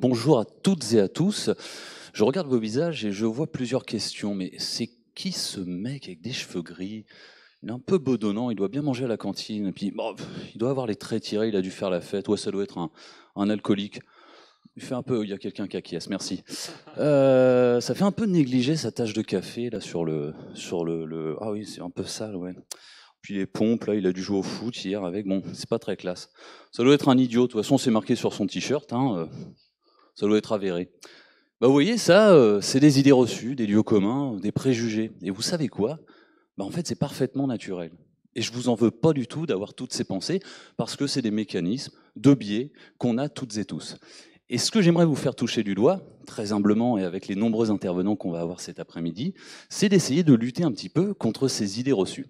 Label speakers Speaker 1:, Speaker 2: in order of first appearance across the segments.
Speaker 1: bonjour à toutes et à tous. Je regarde vos visages et je vois plusieurs questions. Mais c'est qui ce mec avec des cheveux gris Il est un peu bedonnant, il doit bien manger à la cantine. puis, il doit avoir les traits tirés, il a dû faire la fête. Ouais, ça doit être un, alcoolique. Il fait un peu, il y a quelqu'un qui acquiesce, merci. Euh, ça fait un peu négliger sa tâche de café, là, sur le. Sur le, ah oui, c'est un peu sale, ouais. Puis les pompes, là, il a dû jouer au foot hier avec. Bon, c'est pas très classe. Ça doit être un idiot. De toute façon, c'est marqué sur son t-shirt. Hein. Euh ça doit être avéré. Bah, vous voyez, ça, euh, c'est des idées reçues, des lieux communs, des préjugés. Et vous savez quoi bah, En fait, c'est parfaitement naturel. Et je vous en veux pas du tout d'avoir toutes ces pensées, parce que c'est des mécanismes de biais qu'on a toutes et tous. Et ce que j'aimerais vous faire toucher du doigt, très humblement et avec les nombreux intervenants qu'on va avoir cet après-midi, c'est d'essayer de lutter un petit peu contre ces idées reçues.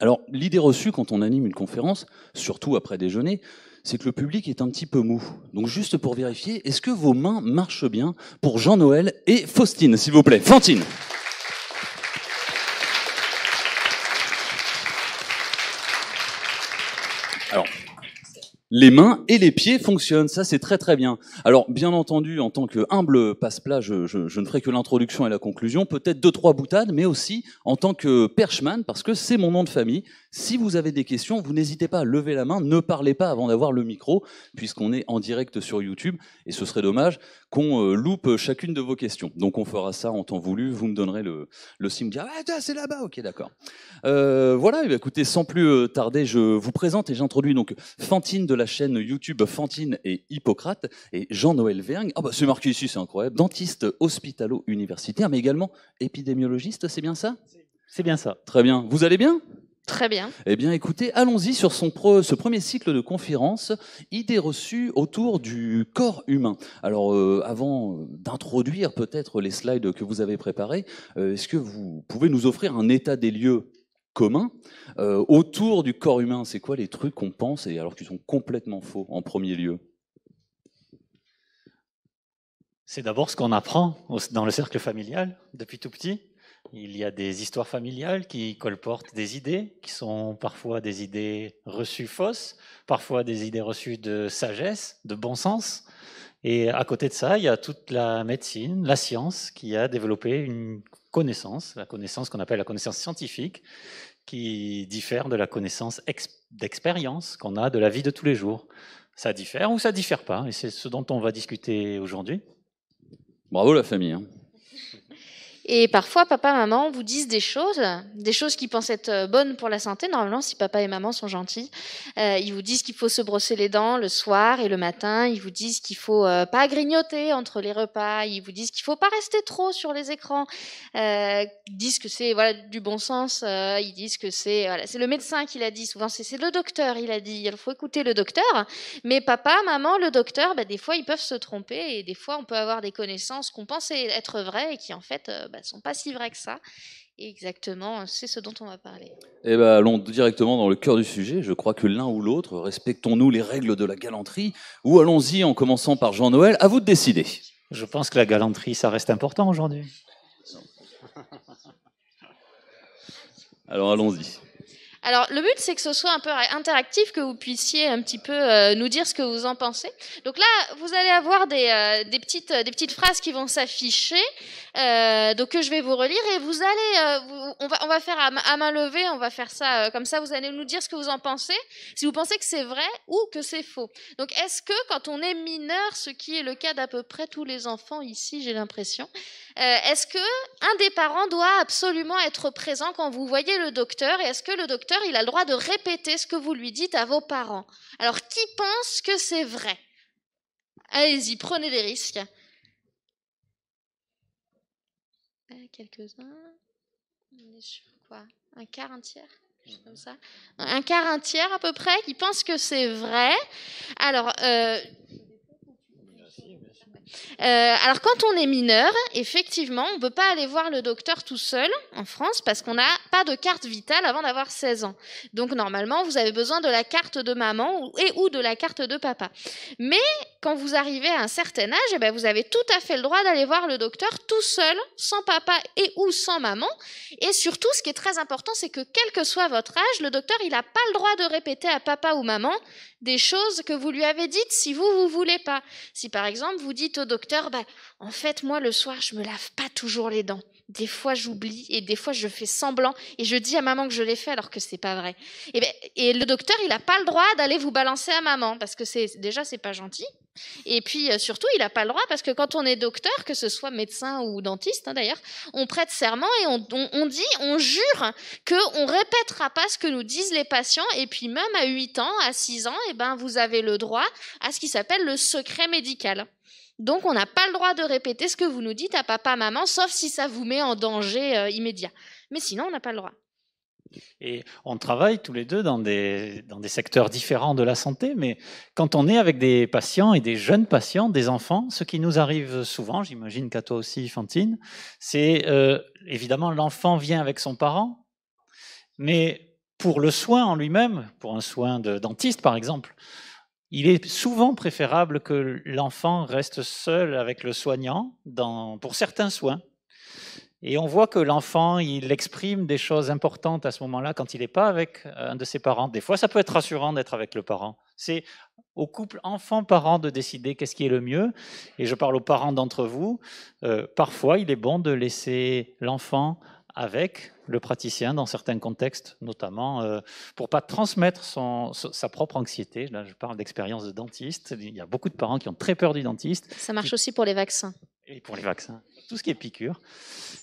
Speaker 1: Alors, l'idée reçue quand on anime une conférence, surtout après déjeuner, c'est que le public est un petit peu mou. Donc juste pour vérifier, est-ce que vos mains marchent bien pour Jean-Noël et Faustine, s'il vous plaît Fantine les mains et les pieds fonctionnent. Ça, c'est très très bien. Alors, bien entendu, en tant que humble passe-plat, je, je, ne ferai que l'introduction et la conclusion, peut-être deux trois boutades, mais aussi en tant que perchman, parce que c'est mon nom de famille. Si vous avez des questions, vous n'hésitez pas à lever la main. Ne parlez pas avant d'avoir le micro, puisqu'on est en direct sur YouTube, et ce serait dommage qu'on euh, loupe euh, chacune de vos questions. Donc on fera ça en temps voulu, vous me donnerez le, le signe, dire ah, c'est là-bas, ok d'accord. Euh, voilà, eh écoutez, sans plus tarder, je vous présente et j'introduis donc Fantine de la chaîne YouTube Fantine et Hippocrate et Jean-Noël Vergne, ah bah c'est marqué ici, c'est incroyable, dentiste hospitalo-universitaire, mais également épidémiologiste, c'est bien ça C'est bien ça. Très bien, vous allez bien Très bien. Eh bien, écoutez, allons-y sur ce premier cycle de conférences, idées reçues autour du corps humain. Alors, euh, avant d'introduire peut-être les slides que vous avez préparés, euh, est-ce que vous pouvez nous offrir un état des lieux commun euh, autour du corps humain C'est quoi les trucs qu'on pense et alors qu'ils sont complètement faux en premier lieu
Speaker 2: C'est d'abord ce qu'on apprend
Speaker 1: dans le cercle familial
Speaker 2: depuis tout petit. Il y a des histoires familiales qui colportent des idées, qui sont parfois des idées reçues fausses, parfois des idées reçues de sagesse, de bon sens. Et à côté de ça, il y a toute la médecine, la science, qui a développé une connaissance, la connaissance qu'on appelle la connaissance scientifique, qui diffère de la connaissance d'expérience qu'on a de la vie de tous les jours. Ça diffère ou ça diffère pas, et c'est ce dont on va discuter aujourd'hui. Bravo la famille. Hein.
Speaker 3: Et parfois, papa, maman vous disent des choses, des choses qui pensent être euh, bonnes pour la santé. Normalement, si papa et maman sont gentils, euh, ils vous disent qu'il faut se brosser les dents le soir et le matin. Ils vous disent qu'il faut euh, pas grignoter entre les repas. Ils vous disent qu'il faut pas rester trop sur les écrans. ils disent que c'est voilà du bon sens. ils disent que c'est voilà, c'est le médecin qui l'a dit. Souvent, c'est le docteur. Il a dit. Il faut écouter le docteur. Mais papa, maman, le docteur, bah, des fois, ils peuvent se tromper et des fois, on peut avoir des connaissances qu'on pensait être vraies et qui en fait bah, ne bah, sont pas si vraies que ça. exactement, c'est ce dont on va parler.
Speaker 1: Eh ben, allons directement dans le cœur du sujet. Je crois que l'un ou l'autre, respectons-nous les règles de la galanterie ou allons-y en commençant par Jean-Noël À vous de décider. Je pense que la galanterie, ça reste important aujourd'hui. Alors allons-y.
Speaker 3: Alors, le but, c'est que ce soit un peu interactif, que vous puissiez un petit peu euh, nous dire ce que vous en pensez. Donc là, vous allez avoir des, euh, petites, phrases qui vont s'afficher, euh, donc que je vais vous relire, et vous allez, on, va, faire à, main levée, on va faire ça comme ça, vous allez nous dire ce que vous en pensez, si vous pensez que c'est vrai ou que c'est faux. Donc, est-ce que quand on est mineur, ce qui est le cas d'à peu près tous les enfants ici, j'ai l'impression, est-ce que un des parents doit absolument être présent quand vous voyez le docteur, et est-ce que le docteur il a le droit de répéter ce que vous lui dites à vos parents. Alors, qui pense que c'est vrai Allez-y, prenez des risques. Euh, quelques-uns. quoi Un quart, un tiers ça. Un quart, un tiers à peu près, qui pense que c'est vrai. Alors, euh, euh, alors quand on est mineur, effectivement, on ne peut pas aller voir le docteur tout seul en France parce qu'on n'a pas de carte vitale avant d'avoir 16 ans. Donc normalement, vous avez besoin de la carte de maman et ou de la carte de papa. Mais quand vous arrivez à un certain âge, eh ben, vous avez tout à fait le droit d'aller voir le docteur tout seul, sans papa et ou sans maman. Et surtout, ce qui est très important, c'est que quel que soit votre âge, le docteur, il n'a pas le droit de répéter à papa ou maman des choses que vous lui avez dites si vous, vous voulez pas. Si par exemple, vous dites au docteur, bah, en fait, moi, le soir, je me lave pas toujours les dents. Des fois, j'oublie et des fois, je fais semblant et je dis à maman que je l'ai fait alors que c'est pas vrai. Et, eh ben, et le docteur, il n'a pas le droit d'aller vous balancer à maman parce que c'est, déjà, c'est pas gentil. Et puis euh, surtout, il n'a pas le droit parce que quand on est docteur, que ce soit médecin ou dentiste hein, d'ailleurs, on prête serment et on, dit, on jure qu'on on répétera pas ce que nous disent les patients. Et puis même à 8 ans, à 6 ans, eh ben vous avez le droit à ce qui s'appelle le secret médical. Donc on n'a pas le droit de répéter ce que vous nous dites à papa, maman, sauf si ça vous met en danger euh, immédiat. Mais sinon, on n'a pas le droit.
Speaker 2: Et on travaille tous les deux dans des, secteurs différents de la santé, mais quand on est avec des patients et des jeunes patients, des enfants, ce qui nous arrive souvent, j'imagine qu'à toi aussi, Fantine, c'est euh, évidemment l'enfant vient avec son parent, mais pour le soin en lui-même, pour un soin de dentiste par exemple, il est souvent préférable que l'enfant reste seul avec le soignant pour certains soins et on voit que l'enfant, il exprime des choses importantes à ce moment-là quand il n'est pas avec euh, un de ses parents. Des fois, ça peut être rassurant d'être avec le parent. C'est au couple enfant-parent de décider qu'est-ce qui est le mieux. Et je parle aux parents d'entre vous. Euh, parfois, il est bon de laisser l'enfant avec le praticien dans certains contextes, notamment euh, pour pas transmettre sa propre anxiété. Là, je parle d'expérience de dentiste. Il y a beaucoup de parents qui ont très peur du dentiste. Ça
Speaker 3: marche aussi pour les vaccins
Speaker 2: et pour les vaccins, tout ce qui est piqûre.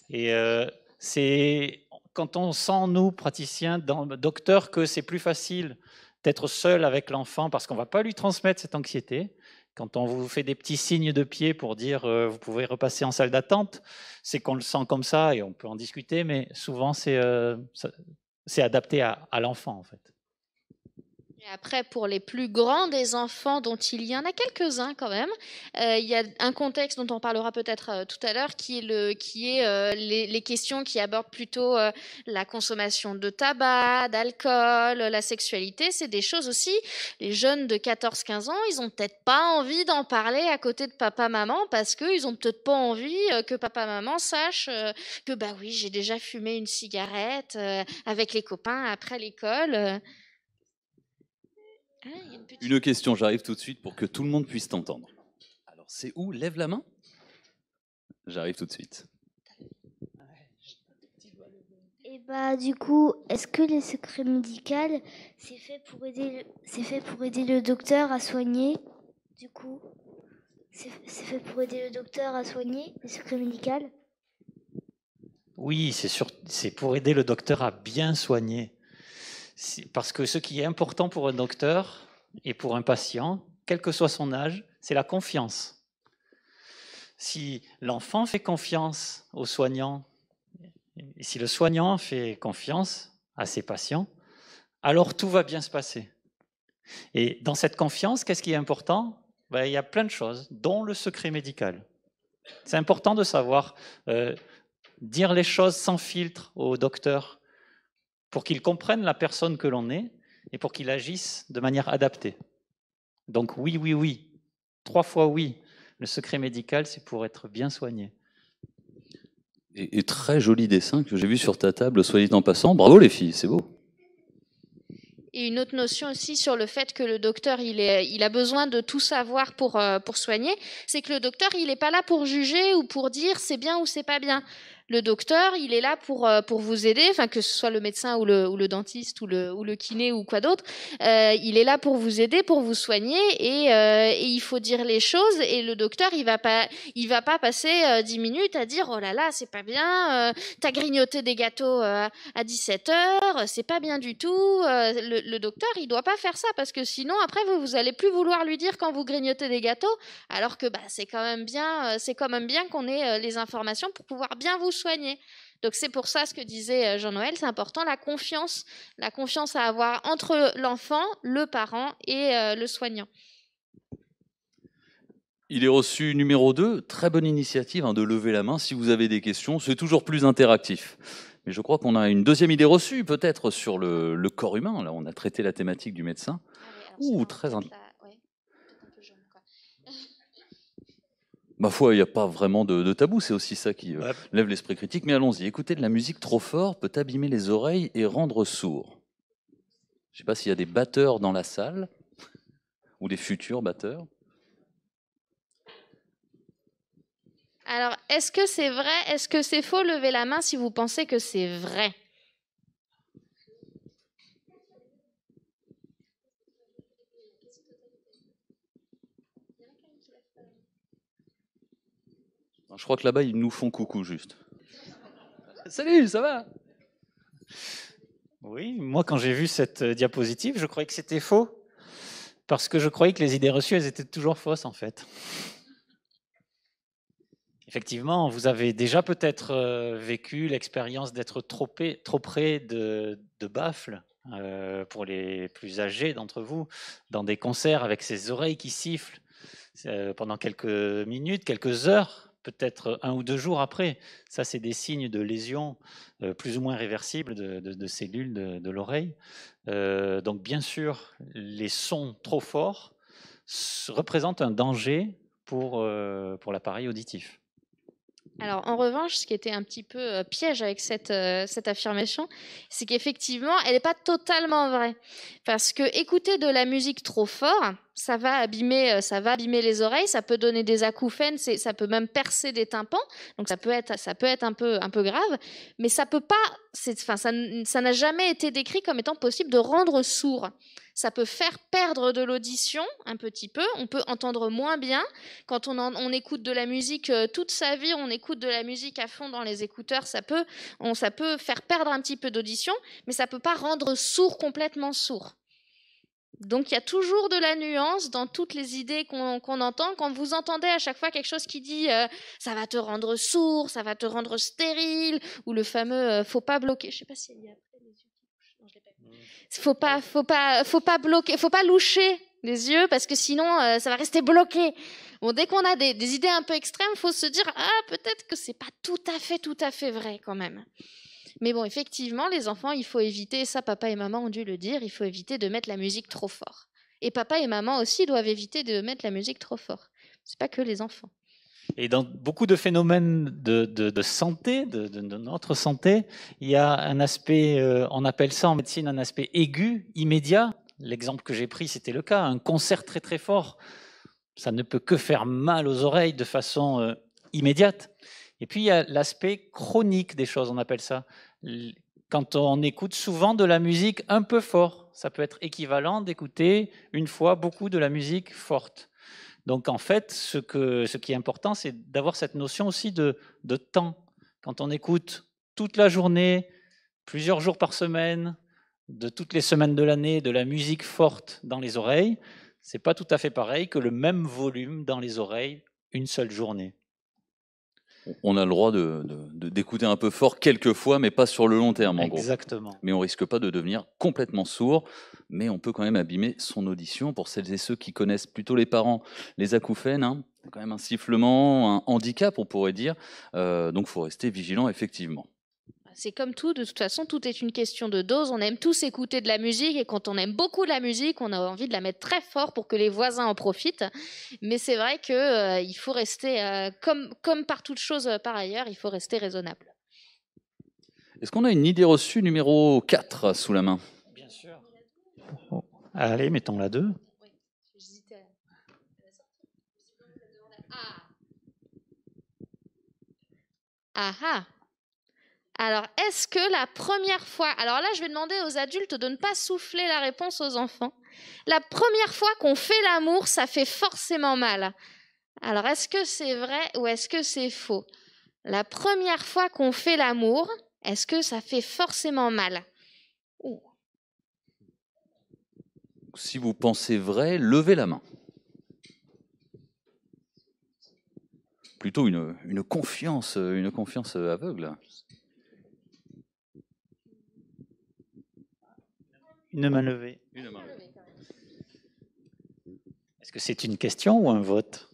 Speaker 2: Et euh, c'est quand on sent, nous, praticiens, dans, docteurs, que c'est plus facile d'être seul avec l'enfant parce qu'on ne va pas lui transmettre cette anxiété. Quand on vous fait des petits signes de pied pour dire euh, vous pouvez repasser en salle d'attente, c'est qu'on le sent comme ça et on peut en discuter, mais souvent c'est euh, c'est adapté à l'enfant en fait
Speaker 3: après, pour les plus grands des enfants, dont il y en a quelques-uns quand même, euh, il y a un contexte dont on parlera peut-être euh, tout à l'heure, qui est, le, qui est euh, les, les, questions qui abordent plutôt la consommation de tabac, d'alcool, la sexualité. C'est des choses aussi, les jeunes de 14-15 ans, ils n'ont peut-être pas envie d'en parler à côté de papa-maman parce qu'ils ont peut-être pas envie que papa-maman sache que, bah oui, j'ai déjà fumé une cigarette avec les copains après l'école.
Speaker 1: Ah, une, question, j'arrive tout de suite pour que tout le monde puisse t'entendre. Alors, c'est où Lève la main. J'arrive tout de suite.
Speaker 3: Et eh bah du coup, est-ce que les secrets médicaux, c'est fait pour aider, fait pour aider le docteur à soigner Du coup, c'est fait pour aider le docteur à soigner les secrets médicaux
Speaker 2: Oui, c'est c'est pour aider le docteur à bien soigner. Parce que ce qui est important pour un docteur et pour un patient, quel que soit son âge, c'est la confiance. Si l'enfant fait confiance au soignant, et si le soignant fait confiance à ses patients, alors tout va bien se passer. Et dans cette confiance, qu'est-ce qui est important ben, Il y a plein de choses, dont le secret médical. C'est important de savoir euh, dire les choses sans filtre au docteur, pour qu'ils comprennent la personne que l'on est et pour qu'ils agissent de manière adaptée. Donc oui, oui, oui, trois fois oui. Le secret médical, c'est pour être bien soigné.
Speaker 1: Et, très joli dessin que j'ai vu sur ta table, soyez en passant. Bravo les filles, c'est beau.
Speaker 3: Et une autre notion aussi sur le fait que le docteur, il, est, il a besoin de tout savoir pour, euh, pour soigner, c'est que le docteur, il n'est pas là pour juger ou pour dire c'est bien ou c'est pas bien le docteur, il est là pour euh, pour vous aider, enfin que ce soit le médecin ou le, dentiste ou le kiné ou quoi d'autre, euh, il est là pour vous aider, pour vous soigner euh, et, il faut dire les choses et le docteur il va pas il va pas passer dix minutes à dire oh là là c'est pas bien, t'as grignoté des gâteaux à 17 heures, c'est pas bien du tout. Le, docteur il doit pas faire ça parce que sinon après vous vous allez plus vouloir lui dire quand vous grignotez des gâteaux alors que bah c'est quand même bien c'est quand même bien qu'on ait les informations pour pouvoir bien vous soigner. Donc c'est pour ça ce que disait euh, Jean-Noël, c'est important la confiance, la confiance à avoir entre l'enfant, le parent et euh, le soignant.
Speaker 1: Il est reçu numéro 2, très bonne initiative hein, de lever la main si vous avez des questions, c'est toujours plus interactif. Mais je crois qu'on a une deuxième idée reçue peut-être sur le, corps humain, là on a traité la thématique du médecin. Ah très intéressant. Ma foi, il n'y a pas vraiment de, tabou, c'est aussi ça qui euh, lève l'esprit critique. Mais allons-y, écouter de la musique trop fort peut abîmer les oreilles et rendre sourd. Je ne sais pas s'il y a des batteurs dans la salle, ou des futurs batteurs.
Speaker 3: Alors, est-ce que c'est vrai Est-ce que c'est faux Levez la main si vous pensez que c'est vrai.
Speaker 1: Hein, je crois que là-bas, ils nous font coucou juste. Salut, ça va Oui, moi quand j'ai vu cette
Speaker 2: euh, diapositive, je croyais que c'était faux. Parce que je croyais que les idées reçues, elles étaient toujours fausses en fait. Effectivement, vous avez déjà peut-être euh, vécu l'expérience d'être trop, près de, de euh, pour les plus âgés d'entre vous, dans des concerts avec ces oreilles qui sifflent pendant quelques minutes, quelques heures, peut-être euh, un ou deux jours après. Ça, c'est des signes de lésions euh, plus ou moins réversibles de, cellules de, l'oreille. Euh, donc, bien sûr, les sons trop forts représentent un danger pour, pour l'appareil auditif.
Speaker 3: Alors, en revanche, ce qui était un petit peu piège avec cette, cette affirmation, c'est qu'effectivement, elle n'est pas totalement vraie. Parce que écouter de la musique trop fort, ça va abîmer, euh, ça va les oreilles, ça peut donner des acouphènes, ça peut même percer des tympans, donc ça peut être, ça peut être un peu, un peu grave, mais ça peut pas, enfin, ça n'a jamais été décrit comme étant possible de rendre sourd. Ça peut faire perdre de l'audition un petit peu, on peut entendre moins bien. Quand on, écoute de la musique euh, toute sa vie, on écoute de la musique à fond dans les écouteurs, ça peut, on, ça peut faire perdre un petit peu d'audition, mais ça peut pas rendre sourd complètement sourd. Donc il y a toujours de la nuance dans toutes les idées qu'on entend. Quand vous entendez à chaque fois quelque chose qui dit euh, ça va te rendre sourd, ça va te rendre stérile, ou le fameux euh, faut pas bloquer. Je ne sais pas s'il y a les yeux qui Non, Faut pas, faut pas, faut pas bloquer, loucher les yeux parce que sinon euh, ça va rester bloqué. Bon, dès qu'on a des, idées un peu extrêmes, faut se dire ah peut-être que ce n'est pas tout à fait, tout à fait vrai quand même. Mais bon, effectivement, les enfants, il faut éviter, ça papa et maman ont dû le dire, il faut éviter de mettre la musique trop fort. Et papa et maman aussi doivent éviter de mettre la musique trop fort. C'est pas que les enfants.
Speaker 2: Et dans beaucoup de phénomènes de, santé, de, notre santé, il y a un aspect, euh, on appelle ça en médecine un aspect aigu, immédiat. L'exemple que j'ai pris, c'était le cas, un concert très très fort. Ça ne peut que faire mal aux oreilles de façon euh, immédiate. Et puis il y a l'aspect chronique des choses, on appelle ça. Quand on écoute souvent de la musique un peu fort, ça peut être équivalent d'écouter une fois beaucoup de la musique forte. Donc en fait, ce, qui est important, c'est d'avoir cette notion aussi de, temps. Quand on écoute toute la journée, plusieurs jours par semaine, de toutes les semaines de l'année, de la musique forte dans les oreilles, ce n'est pas tout à fait pareil que le même volume dans les oreilles une seule journée
Speaker 1: on a le droit d'écouter de, un peu fort quelques fois, mais pas sur le long terme, en Exactement. Mais on risque pas de devenir complètement sourd, mais on peut quand même abîmer son audition. Pour celles et ceux qui connaissent plutôt les parents, les acouphènes, hein, quand même un sifflement, un handicap, on pourrait dire. Euh, donc, faut rester vigilant, effectivement
Speaker 3: c'est comme tout, de toute façon, tout est une question de dose. On aime tous écouter de la musique et quand on aime beaucoup la musique, on a envie de la mettre très fort pour que les voisins en profitent. Mais c'est vrai qu'il euh, faut rester, euh, comme, comme par toute chose euh, par ailleurs, il faut rester raisonnable.
Speaker 1: Est-ce qu'on a une idée reçue numéro 4 sous la main Bien sûr. Oh, allez, mettons la 2.
Speaker 3: Ah ah alors, est-ce que la première fois, alors là, je vais demander aux adultes de ne pas souffler la réponse aux enfants. La première fois qu'on fait l'amour, ça fait forcément mal. Alors, est-ce que c'est vrai ou est-ce que c'est faux La première fois qu'on fait l'amour, est-ce que ça fait forcément mal
Speaker 1: Si vous pensez vrai, levez la main. Plutôt une, une confiance, une confiance aveugle. Une
Speaker 2: main levée. Une Est-ce que c'est une question ou un vote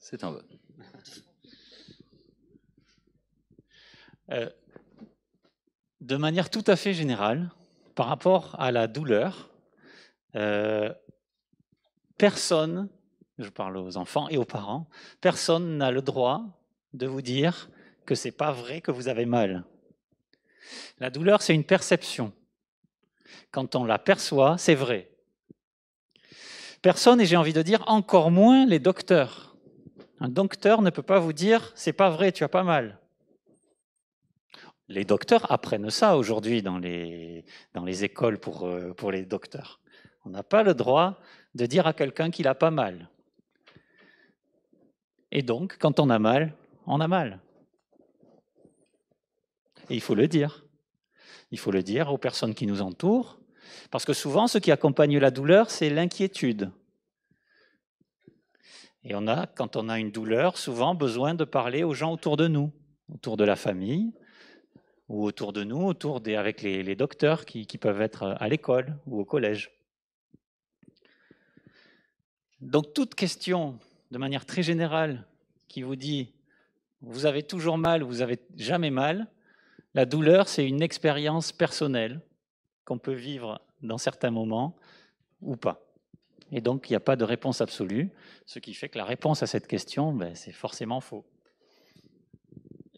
Speaker 2: C'est un vote. Euh, de manière tout à fait générale, par rapport à la douleur, euh, personne, je parle aux enfants et aux parents, personne n'a le droit de vous dire que c'est pas vrai que vous avez mal. La douleur, c'est une perception. Quand on l'aperçoit, c'est vrai. Personne, et j'ai envie de dire encore moins les docteurs. Un docteur ne peut pas vous dire c'est pas vrai, tu as pas mal. Les docteurs apprennent ça aujourd'hui dans les, dans les écoles pour, euh, pour les docteurs. On n'a pas le droit de dire à quelqu'un qu'il a pas mal. Et donc, quand on a mal, on a mal. Et il faut le dire il faut le dire, aux personnes qui nous entourent, parce que souvent, ce qui accompagne la douleur, c'est l'inquiétude. Et on a, quand on a une douleur, souvent besoin de parler aux gens autour de nous, autour de la famille, ou autour de nous, autour des, avec les, docteurs qui, qui peuvent être à l'école ou au collège. Donc toute question, de manière très générale, qui vous dit vous avez toujours mal, vous avez jamais mal, la douleur, c'est une expérience personnelle qu'on peut vivre dans certains moments ou pas. Et donc, il n'y a pas de réponse absolue, ce qui fait que la réponse à cette question, ben, c'est forcément faux.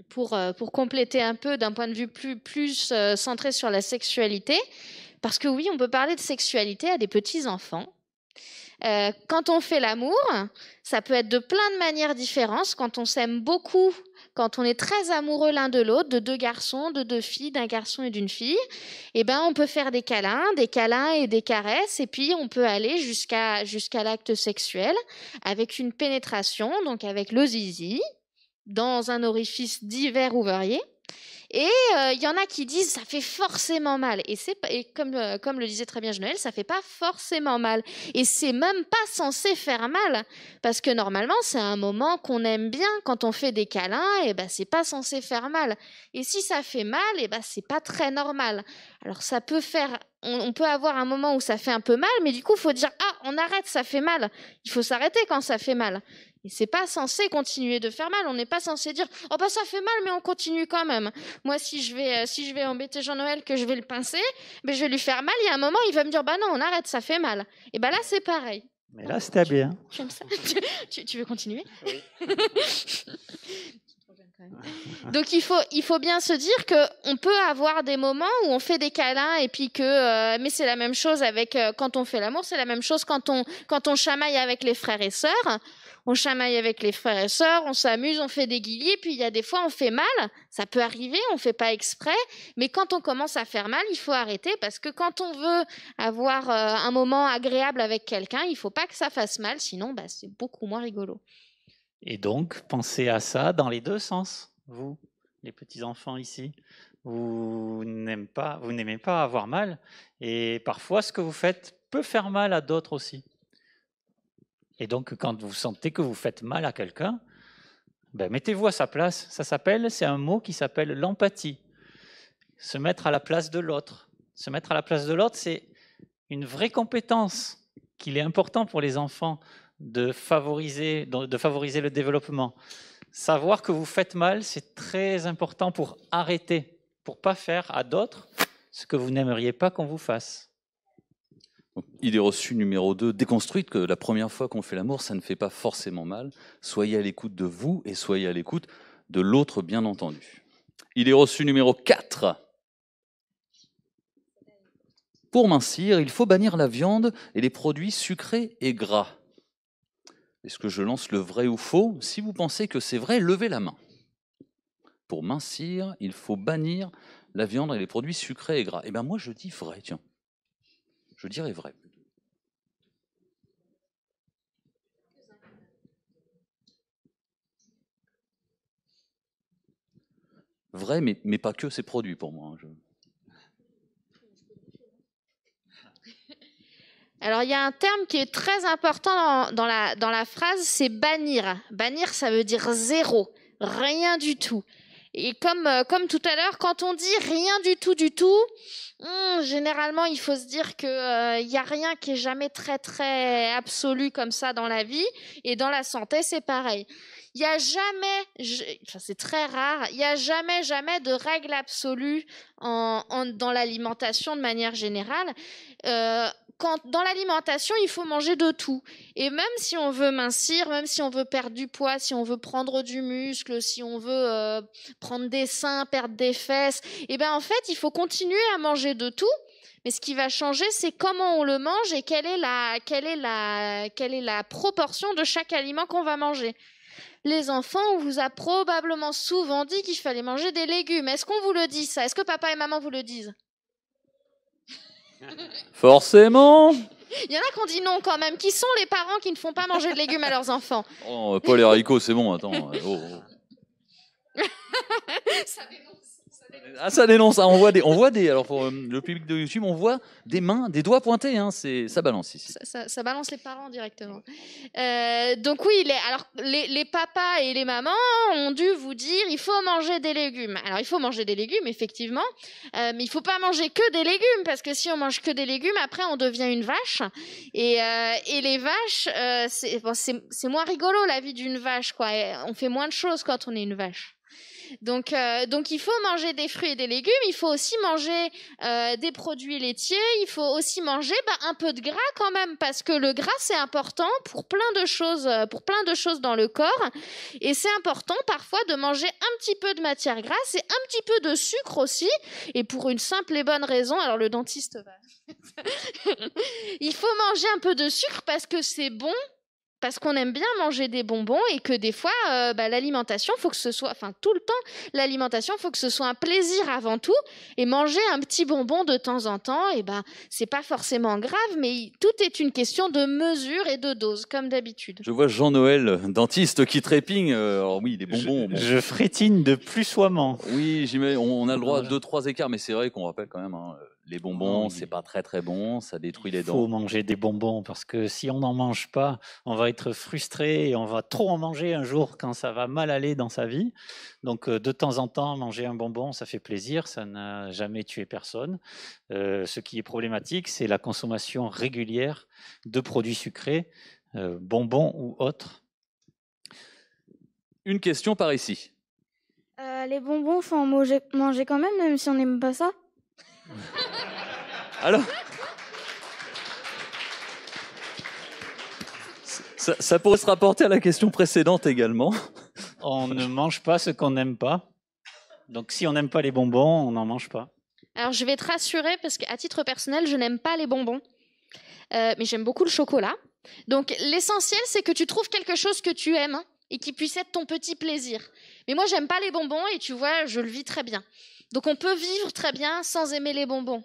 Speaker 3: Pour, euh, pour compléter un peu d'un point de vue plus, plus euh, centré sur la sexualité, parce que oui, on peut parler de sexualité à des petits-enfants, euh, quand on fait l'amour, ça peut être de plein de manières différentes. Quand on s'aime beaucoup, quand on est très amoureux l'un de l'autre, de deux garçons, de deux filles, d'un garçon et d'une fille, eh ben on peut faire des câlins, des câlins et des caresses, et puis on peut aller jusqu'à jusqu'à l'acte sexuel avec une pénétration, donc avec le zizi, dans un orifice divers ou et il euh, y en a qui disent ça fait forcément mal. Et, c'est, et comme, euh, comme le disait très bien Joël, ça fait pas forcément mal. Et c'est même pas censé faire mal. Parce que normalement, c'est un moment qu'on aime bien. Quand on fait des câlins, et eh ben, c'est pas censé faire mal. Et si ça fait mal, et eh ben, c'est pas très normal. Alors ça peut faire on, peut avoir un moment où ça fait un peu mal, mais du coup, il faut dire ah, on arrête, ça fait mal. Il faut s'arrêter quand ça fait mal. Et c'est pas censé continuer de faire mal. On n'est pas censé dire oh bah ça fait mal mais on continue quand même. Moi si je vais euh, si je vais embêter Jean-Noël que je vais le pincer, ben, je vais lui faire mal. Il y a un moment il va me dire bah non on arrête ça fait mal. Et ben là c'est pareil.
Speaker 2: Mais là c'était bien.
Speaker 3: Hein. ça. tu, veux continuer oui. Donc il faut, il faut bien se dire que on peut avoir des moments où on fait des câlins et puis que euh, mais c'est la même chose avec euh, quand on fait l'amour, c'est la même chose quand on quand on chamaille avec les frères et sœurs on chamaille avec les frères et sœurs, on s'amuse, on fait des guillis, puis il y a des fois on fait mal, ça peut arriver, on fait pas exprès, mais quand on commence à faire mal, il faut arrêter parce que quand on veut avoir euh, un moment agréable avec quelqu'un, il faut pas que ça fasse mal, sinon bah, c'est beaucoup moins rigolo.
Speaker 2: Et donc, pensez à ça dans les deux sens, vous, les petits enfants ici vous n'aimez pas, vous n'aimez pas avoir mal, et parfois ce que vous faites peut faire mal à d'autres aussi. Et donc, quand vous sentez que vous faites mal à quelqu'un, ben, mettez-vous à sa place. Ça s'appelle, c'est un mot qui s'appelle l'empathie. Se mettre à la place de l'autre. Se mettre à la place de l'autre, c'est une vraie compétence qu'il est important pour les enfants de favoriser, de favoriser le développement. Savoir que vous faites mal, c'est très important pour arrêter, pour pas faire à d'autres ce que vous n'aimeriez pas qu'on vous
Speaker 1: fasse. Il est reçu, numéro 2, déconstruite, que la première fois qu'on fait l'amour, ça ne fait pas forcément mal. Soyez à l'écoute de vous et soyez à l'écoute de l'autre, bien entendu. Il est reçu, numéro 4. Pour mincir, il faut bannir la viande et les produits sucrés et gras. Est-ce que je lance le vrai ou faux Si vous pensez que c'est vrai, levez la main. Pour mincir, il faut bannir la viande et les produits sucrés et gras. Eh bien moi je dis vrai, tiens. Je dirais vrai. Vrai, mais, pas que c'est produit pour moi. Hein,
Speaker 3: Alors, il y a un terme qui est très important dans, la, dans la, phrase, c'est bannir. Bannir, ça veut dire zéro, rien du tout. Et comme, euh, comme tout à l'heure, quand on dit rien du tout, du tout, hmm, généralement, il faut se dire qu'il n'y euh, y a rien qui est jamais très, très absolu comme ça dans la vie. Et dans la santé, c'est pareil. Il n'y a jamais, enfin, c'est très rare, il n'y a jamais, jamais de règles absolue en, en, dans l'alimentation de manière générale. Euh, dans l'alimentation, il faut manger de tout. Et même si on veut mincir, même si on veut perdre du poids, si on veut prendre du muscle, si on veut euh, prendre des seins, perdre des fesses, eh ben en fait, il faut continuer à manger de tout. Mais ce qui va changer, c'est comment on le mange et quelle est la, quelle est la, quelle est la proportion de chaque aliment qu'on va manger. Les enfants, on vous a probablement souvent dit qu'il fallait manger des légumes. Est-ce qu'on vous le dit ça Est-ce que papa et maman vous le disent
Speaker 1: Forcément
Speaker 3: Il y en a qui ont dit non quand même. Qui sont les parents qui ne font pas manger de légumes à leurs enfants
Speaker 1: Oh, Paul et Rico, c'est bon, attends. Oh, oh. Ah, ça dénonce. Ah, on voit des, on voit des. Alors pour euh, le public de YouTube, on voit des mains, des doigts pointés. Hein, c'est, ça balance ici.
Speaker 3: Ça, balance les parents directement. Euh, donc oui, les, alors les, papas et les mamans ont dû vous dire, il faut manger des légumes. Alors il faut manger des légumes effectivement, euh, mais il faut pas manger que des légumes parce que si on mange que des légumes, après on devient une vache. Et, et les vaches, c'est, c'est, moins rigolo la vie d'une vache quoi. on fait moins de choses quand on est une vache. Donc, euh, donc il faut manger des fruits et des légumes, il faut aussi manger euh, des produits laitiers, il faut aussi manger bah, un peu de gras quand même, parce que le gras c'est important pour plein de choses, euh, pour plein de choses dans le corps, et c'est important parfois de manger un petit peu de matière grasse et un petit peu de sucre aussi, et pour une simple et bonne raison, alors le dentiste va. il faut manger un peu de sucre parce que c'est bon parce qu'on aime bien manger des bonbons et que des fois, l'alimentation, euh, bah, l'alimentation, faut que ce soit, enfin tout le temps, l'alimentation, faut que ce soit un plaisir avant tout. Et manger un petit bonbon de temps en temps, et eh ben c'est pas forcément grave, mais tout est une question de mesure et de dose, comme d'habitude. Je
Speaker 1: vois Jean-Noël, dentiste, qui trépigne. Euh, alors oui, des bonbons. Je, frétine de plus soiement. Oui, on, a le droit à deux trois écarts, mais c'est vrai qu'on rappelle quand même. Hein, les ah bonbons, c'est pas très très bon, ça détruit les dents. Il faut
Speaker 2: manger des bonbons parce que si on n'en mange pas, on va être frustré et on va trop en manger un jour quand ça va mal aller dans sa vie. Donc euh, de temps en temps, manger un bonbon, ça fait plaisir, ça n'a jamais tué personne. Euh, ce qui est problématique, c'est la consommation régulière de produits sucrés, euh, bonbons ou
Speaker 1: autres. Une question par ici.
Speaker 3: les bonbons, faut en manger quand même, même si on n'aime pas ça.
Speaker 1: Alors, ça, pourrait
Speaker 2: se rapporter à la question précédente également. On ne mange pas ce qu'on n'aime pas. Donc si on n'aime pas les bonbons, on n'en mange pas.
Speaker 3: Alors je vais te rassurer parce qu'à titre personnel, je n'aime pas les bonbons. Euh, mais j'aime beaucoup le chocolat. Donc l'essentiel, c'est que tu trouves quelque chose que tu aimes hein, et qui puisse être ton petit plaisir. Mais moi, j'aime pas les bonbons et tu vois, je le vis très bien. Donc on peut vivre très bien sans aimer les bonbons.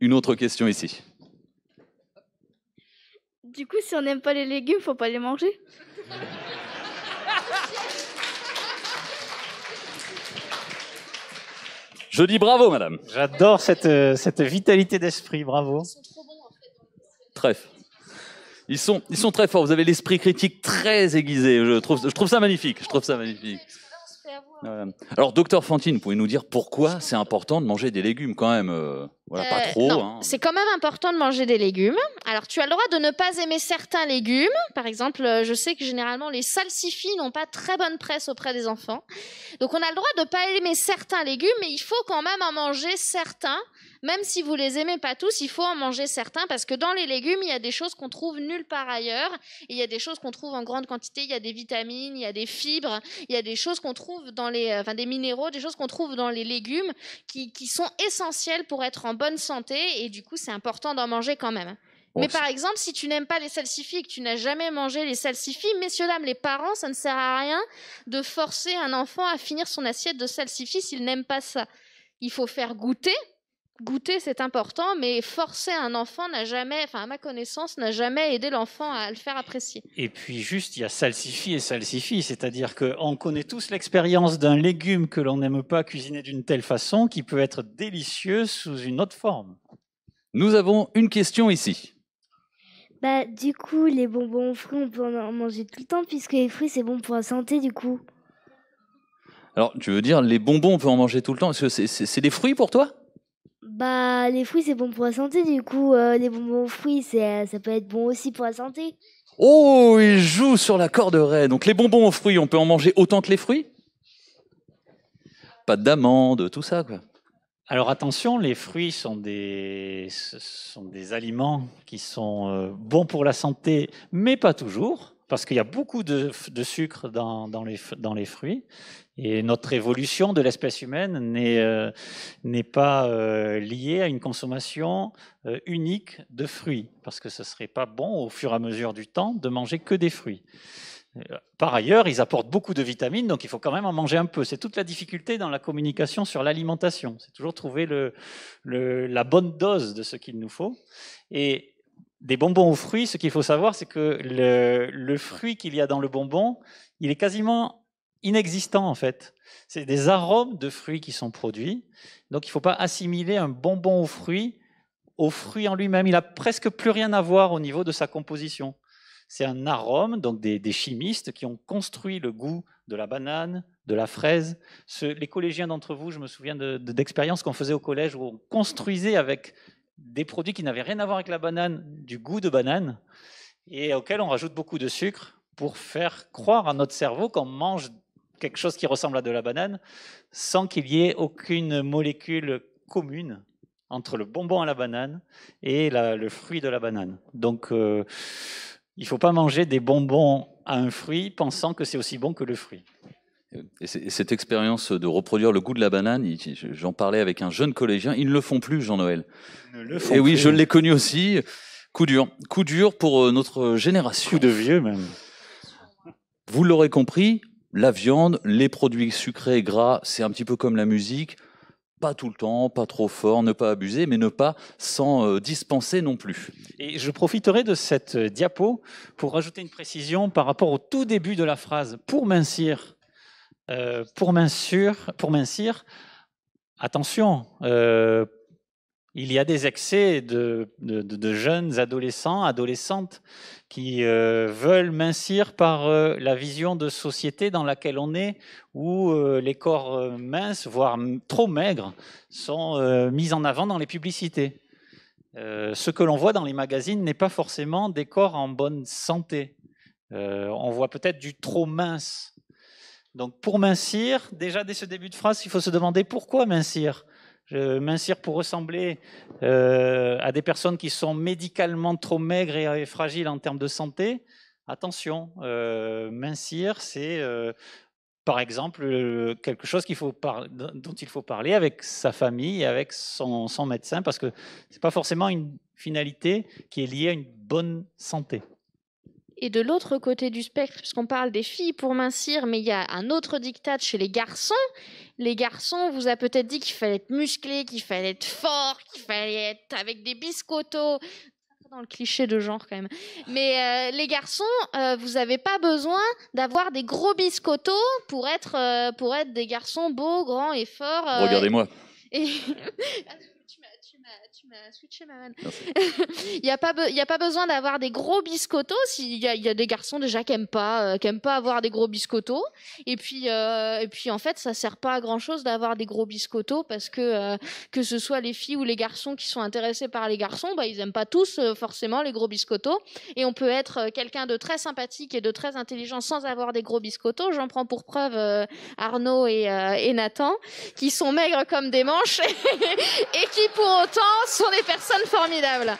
Speaker 1: Une autre question ici.
Speaker 3: Du coup, si on n'aime pas les légumes, faut pas les manger.
Speaker 1: Je dis bravo, madame. J'adore
Speaker 2: cette, euh, cette vitalité d'esprit, bravo. Ils sont trop bons,
Speaker 1: en fait. Ils sont, ils sont très forts. Vous avez l'esprit critique très aiguisé. Je trouve, je trouve ça magnifique. Je trouve ça magnifique. Alors, docteur Fantine, pouvez nous dire pourquoi c'est important de manger des légumes quand même euh, pas euh, trop. Hein.
Speaker 3: C'est quand même important de manger des légumes. Alors, tu as le droit de ne pas aimer certains légumes. Par exemple, euh, je sais que généralement les salsifis n'ont pas très bonne presse auprès des enfants. Donc, on a le droit de ne pas aimer certains légumes, mais il faut quand même en manger certains même si vous les aimez pas tous, il faut en manger certains parce que dans les légumes, il y a des choses qu'on trouve nulle part ailleurs. Il y a des choses qu'on trouve en grande quantité. Il y a des vitamines, il y a des fibres, il y a des choses qu'on trouve dans les, euh, enfin des minéraux, des choses qu'on trouve dans les légumes qui, qui sont essentielles pour être en bonne santé. Et du coup, c'est important d'en manger quand même. Mais par exemple, si tu n'aimes pas les salsifis que tu n'as jamais mangé les salsifis, messieurs, dames, les parents, ça ne sert à rien de forcer un enfant à finir son assiette de salsifis s'il n'aime pas ça. Il faut faire goûter goûter c'est important, mais forcer un enfant n'a jamais, enfin à ma connaissance, n'a jamais aidé l'enfant à le faire apprécier.
Speaker 2: Et puis juste, il y a salsifie et salsifie, c'est-à-dire qu'on connaît tous l'expérience d'un légume que l'on n'aime pas cuisiner d'une telle façon qui peut être délicieux
Speaker 1: sous une autre forme. Nous avons une question ici.
Speaker 3: Bah du coup, les bonbons fruits, on peut en manger tout le temps puisque les fruits c'est bon pour la santé du coup.
Speaker 1: Alors, tu veux dire, les bonbons, on peut en manger tout le temps. que c'est des fruits pour toi
Speaker 3: bah, les fruits, c'est bon pour la santé, du coup, euh, les bonbons aux fruits, euh, ça peut être bon aussi pour la santé.
Speaker 1: Oh, il joue sur la corde raie. Donc, les bonbons aux fruits, on peut en manger autant que les fruits Pas d'amandes, tout ça, quoi. Alors attention,
Speaker 2: les fruits sont des, sont des aliments qui sont euh, bons pour la santé, mais pas toujours, parce qu'il y a beaucoup de, sucre dans, dans les fruits. Et notre évolution de l'espèce humaine n'est euh, pas euh, liée à une consommation euh, unique de fruits, parce que ce ne serait pas bon au fur et à mesure du temps de manger que des fruits. Par ailleurs, ils apportent beaucoup de vitamines, donc il faut quand même en manger un peu. C'est toute la difficulté dans la communication sur l'alimentation. C'est toujours trouver la bonne dose de ce qu'il nous faut. Et des bonbons aux fruits, ce qu'il faut savoir, c'est que le, le fruit qu'il y a dans le bonbon, il est quasiment inexistants en fait. C'est des arômes de fruits qui sont produits. Donc il ne faut pas assimiler un bonbon au fruit au fruit en lui-même. Il n'a presque plus rien à voir au niveau de sa composition. C'est un arôme, donc des, chimistes qui ont construit le goût de la banane, de la fraise. les collégiens d'entre vous, je me souviens d'expériences de, qu'on faisait au collège où on construisait avec des produits qui n'avaient rien à voir avec la banane, du goût de banane, et auquel on rajoute beaucoup de sucre pour faire croire à notre cerveau qu'on mange quelque chose qui ressemble à de la banane sans qu'il y ait aucune molécule commune entre le bonbon à la banane et le fruit de la banane. Donc, euh, il ne faut pas manger des bonbons à un fruit pensant que c'est aussi bon que le fruit.
Speaker 1: Et cette expérience de reproduire le goût de la banane, j'en parlais avec un jeune collégien, ils ne le font plus, Jean-Noël. Et oui, je l'ai connu aussi. Coup dur, coup dur pour euh, notre génération. Coup de vieux même. Vous l'aurez compris, la viande, les produits sucrés et gras, c'est un petit peu comme la musique, pas tout le temps, pas trop fort, ne pas abuser, mais ne pas s'en euh, dispenser non plus. Et je profiterai de cette euh, diapo pour rajouter une précision par rapport au tout début de la phrase pour mincir.
Speaker 2: Euh, pour mincir, pour mincir, attention, il y a des excès de, jeunes adolescents, adolescentes, qui euh, veulent mincir par euh, la vision de société dans laquelle on est, où euh, les corps minces, voire trop maigres, sont mis en avant dans les publicités. ce que l'on voit dans les magazines n'est pas forcément des corps en bonne santé. on voit peut-être du trop mince. Donc pour mincir, déjà dès ce début de phrase, il faut se demander pourquoi mincir je m'insire pour ressembler euh, à des personnes qui sont médicalement trop maigres et, fragiles en termes de santé. Attention, euh, mincir, c'est euh, par exemple quelque chose dont il faut parler avec sa famille et avec son, son médecin, parce que ce n'est pas forcément une finalité qui est liée à une bonne santé.
Speaker 3: Et de l'autre côté du spectre, puisqu'on parle des filles pour mincir, mais il y a un autre diktat chez les garçons. Les garçons, vous a peut-être dit qu'il fallait être musclé, qu'il fallait être fort, qu'il fallait être avec des biscottos, dans le cliché de genre quand même. Mais euh, les garçons, euh, vous n'avez pas besoin d'avoir des gros biscottos pour être euh, pour être des garçons beaux, grands et forts. Regardez-moi. ma Il n'y a, pas a pas besoin d'avoir des gros biscottos. Il y a, des garçons déjà qui n'aiment pas, euh, pas avoir des gros biscottos. Et puis, euh, et puis en fait, ça ne sert pas à grand chose d'avoir des gros biscottos parce que euh, que ce soit les filles ou les garçons qui sont intéressés par les garçons, bah, ils n'aiment pas tous forcément les gros biscottos. Et on peut être quelqu'un de très sympathique et de très intelligent sans avoir des gros biscottos. J'en prends pour preuve Arnaud et, et Nathan qui sont maigres comme des manches et qui pour autant sont des personnes formidables.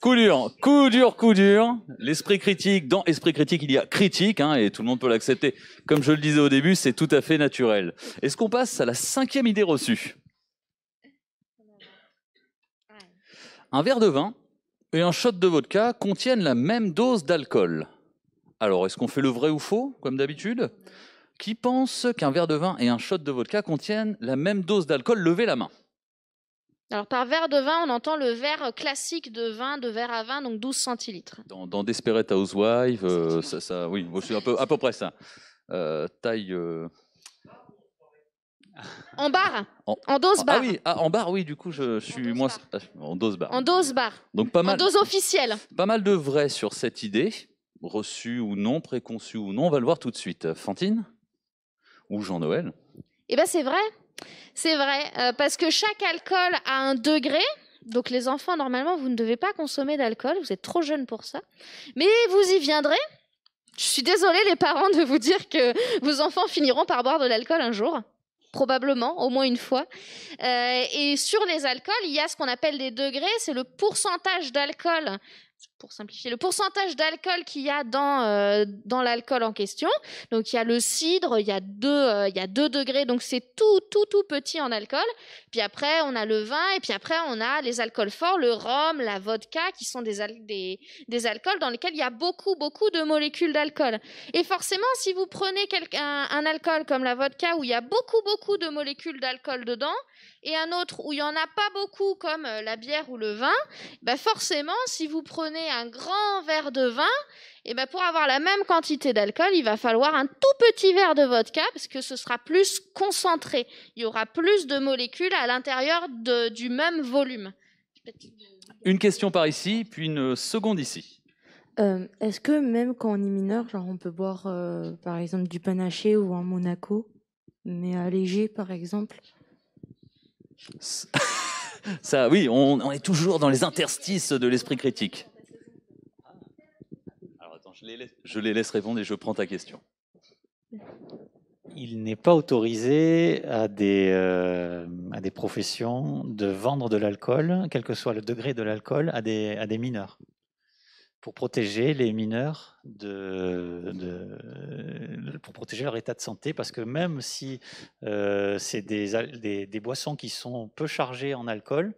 Speaker 1: Coup dur, coup dur, coup dur. L'esprit critique, dans esprit critique, il y a critique, hein, et tout le monde peut l'accepter. Comme je le disais au début, c'est tout à fait naturel. Est-ce qu'on passe à la cinquième idée reçue Un verre de vin et un shot de vodka contiennent la même dose d'alcool. Alors, est-ce qu'on fait le vrai ou faux, comme d'habitude Qui pense qu'un verre de vin et un shot de vodka contiennent la même dose d'alcool Levez la main.
Speaker 3: Alors par verre de vin, on entend le verre classique de vin, de verre à vin, donc 12 centilitres. Dans,
Speaker 1: Desperate Housewives, euh, ça, ça, oui, c'est à peu, à peu près ça. Euh, taille. Euh,
Speaker 3: en barre en, dose ah barre Ah oui, en barre,
Speaker 1: oui, du coup, je, suis en moins. En dose barre. En dose barre. Donc pas mal. En dose officielle. Pas mal de vrai sur cette idée, reçue ou non, préconçue ou non. On va le voir tout de suite. Fantine Ou Jean-Noël
Speaker 3: Eh bien, c'est vrai. C'est vrai, euh, parce que chaque alcool a un degré. Donc les enfants, normalement, vous ne devez pas consommer d'alcool, vous êtes trop jeunes pour ça. Mais vous y viendrez. Je suis désolée les parents de vous dire que vos enfants finiront par boire de l'alcool un jour probablement, au moins une fois. Euh, et sur les alcools, il y a ce qu'on appelle des degrés, c'est le pourcentage d'alcool pour simplifier, le pourcentage d'alcool qu'il y a dans, euh, dans l'alcool en question. Donc il y a le cidre, il y a 2 euh, deux degrés, donc c'est tout, tout, tout petit en alcool. Puis après, on a le vin, et puis après, on a les alcools forts, le rhum, la vodka, qui sont des, des, alcools dans lesquels il y a beaucoup, beaucoup de molécules d'alcool. Et forcément, si vous prenez un, un alcool comme la vodka, où il y a beaucoup, beaucoup de molécules d'alcool dedans, et un autre où il n'y en a pas beaucoup, comme euh, la bière ou le vin, bah forcément, si vous prenez un grand verre de vin, et eh ben pour avoir la même quantité d'alcool, il va falloir un tout petit verre de vodka parce que ce sera plus concentré. Il y aura plus de molécules à l'intérieur du même volume.
Speaker 1: Une question par ici, puis une seconde ici.
Speaker 3: Euh, est-ce que même quand on est mineur, genre on peut boire euh, par exemple du panaché ou un Monaco, mais allégé par exemple
Speaker 1: Ça, oui, on est toujours dans les interstices de l'esprit critique je les, laisse, répondre et je prends ta question.
Speaker 2: Il n'est pas autorisé à des, euh, à des professions de vendre de l'alcool, quel que soit le degré de l'alcool, à des, à des mineurs, pour protéger les mineurs, de, pour protéger leur état de santé, parce que même si euh, c'est des, des, boissons qui sont peu chargées en alcool,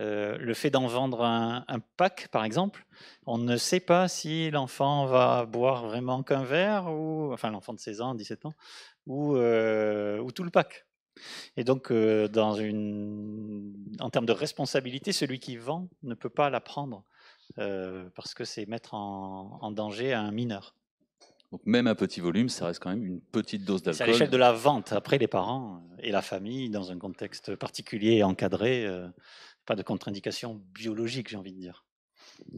Speaker 2: euh, le fait d'en vendre un pack, par exemple, on ne sait pas si l'enfant va boire vraiment qu'un verre, ou enfin l'enfant de 16 ans, 17 ans, ou, euh, ou tout le pack. Et donc, euh, en termes de responsabilité, celui qui vend ne peut pas la prendre euh, parce que c'est mettre en, danger un mineur.
Speaker 1: Donc même un petit volume, ça reste quand même une petite dose d'alcool. C'est à l'échelle de la
Speaker 2: vente. Après, les parents et la famille, dans un contexte particulier
Speaker 1: et encadré,
Speaker 2: pas de contre-indication biologique, j'ai envie de dire.